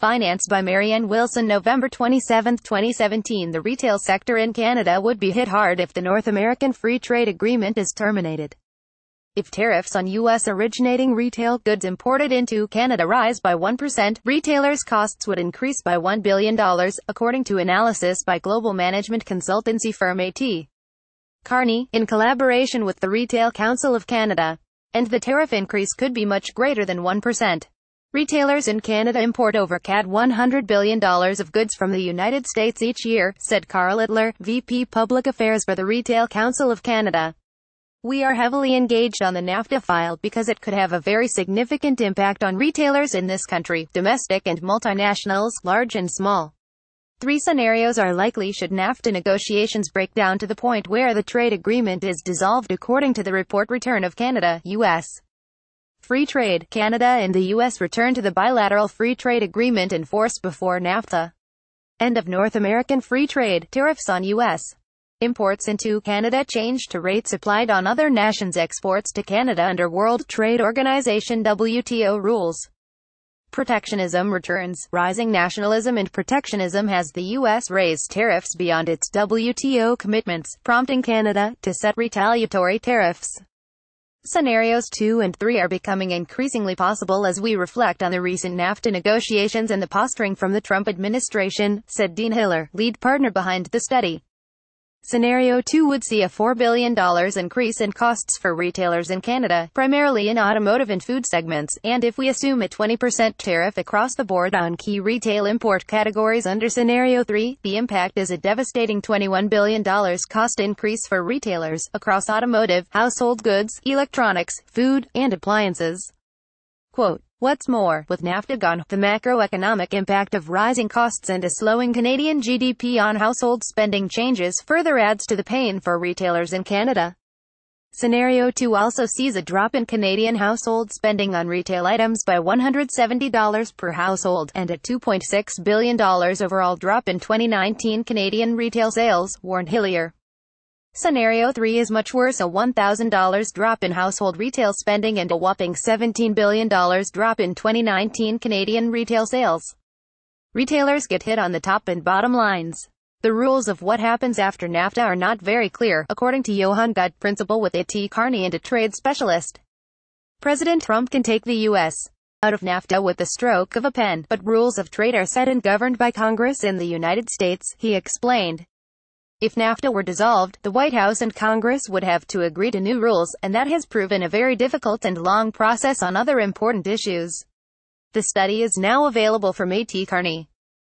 Financed by Marianne Wilson November 27, 2017 The retail sector in Canada would be hit hard if the North American Free Trade Agreement is terminated. If tariffs on U.S. originating retail goods imported into Canada rise by 1%, retailers' costs would increase by $1 billion, according to analysis by global management consultancy firm AT. Carney, in collaboration with the Retail Council of Canada. And the tariff increase could be much greater than 1%. Retailers in Canada import over CAD $100 billion of goods from the United States each year, said Carl Itler, VP Public Affairs for the Retail Council of Canada. We are heavily engaged on the NAFTA file because it could have a very significant impact on retailers in this country, domestic and multinationals, large and small. Three scenarios are likely should NAFTA negotiations break down to the point where the trade agreement is dissolved according to the report Return of Canada, U.S free trade, Canada and the U.S. returned to the bilateral free trade agreement in force before NAFTA. End of North American free trade, tariffs on U.S. Imports into Canada changed to rates applied on other nations' exports to Canada under World Trade Organization WTO rules. Protectionism returns. Rising nationalism and protectionism has the U.S. raised tariffs beyond its WTO commitments, prompting Canada to set retaliatory tariffs. Scenarios 2 and 3 are becoming increasingly possible as we reflect on the recent NAFTA negotiations and the posturing from the Trump administration, said Dean Hiller, lead partner behind the study. Scenario 2 would see a $4 billion increase in costs for retailers in Canada, primarily in automotive and food segments, and if we assume a 20% tariff across the board on key retail import categories under Scenario 3, the impact is a devastating $21 billion cost increase for retailers, across automotive, household goods, electronics, food, and appliances. Quote, What's more, with NAFTA gone, the macroeconomic impact of rising costs and a slowing Canadian GDP on household spending changes further adds to the pain for retailers in Canada. Scenario 2 also sees a drop in Canadian household spending on retail items by $170 per household, and a $2.6 billion overall drop in 2019 Canadian retail sales, warned Hillier. Scenario 3 is much worse a $1,000 drop in household retail spending and a whopping $17 billion drop in 2019 Canadian retail sales. Retailers get hit on the top and bottom lines. The rules of what happens after NAFTA are not very clear, according to Johan Gut, principal with A.T. Carney and a trade specialist. President Trump can take the U.S. out of NAFTA with the stroke of a pen, but rules of trade are set and governed by Congress in the United States, he explained. If NAFTA were dissolved, the White House and Congress would have to agree to new rules, and that has proven a very difficult and long process on other important issues. The study is now available from A.T. Carney.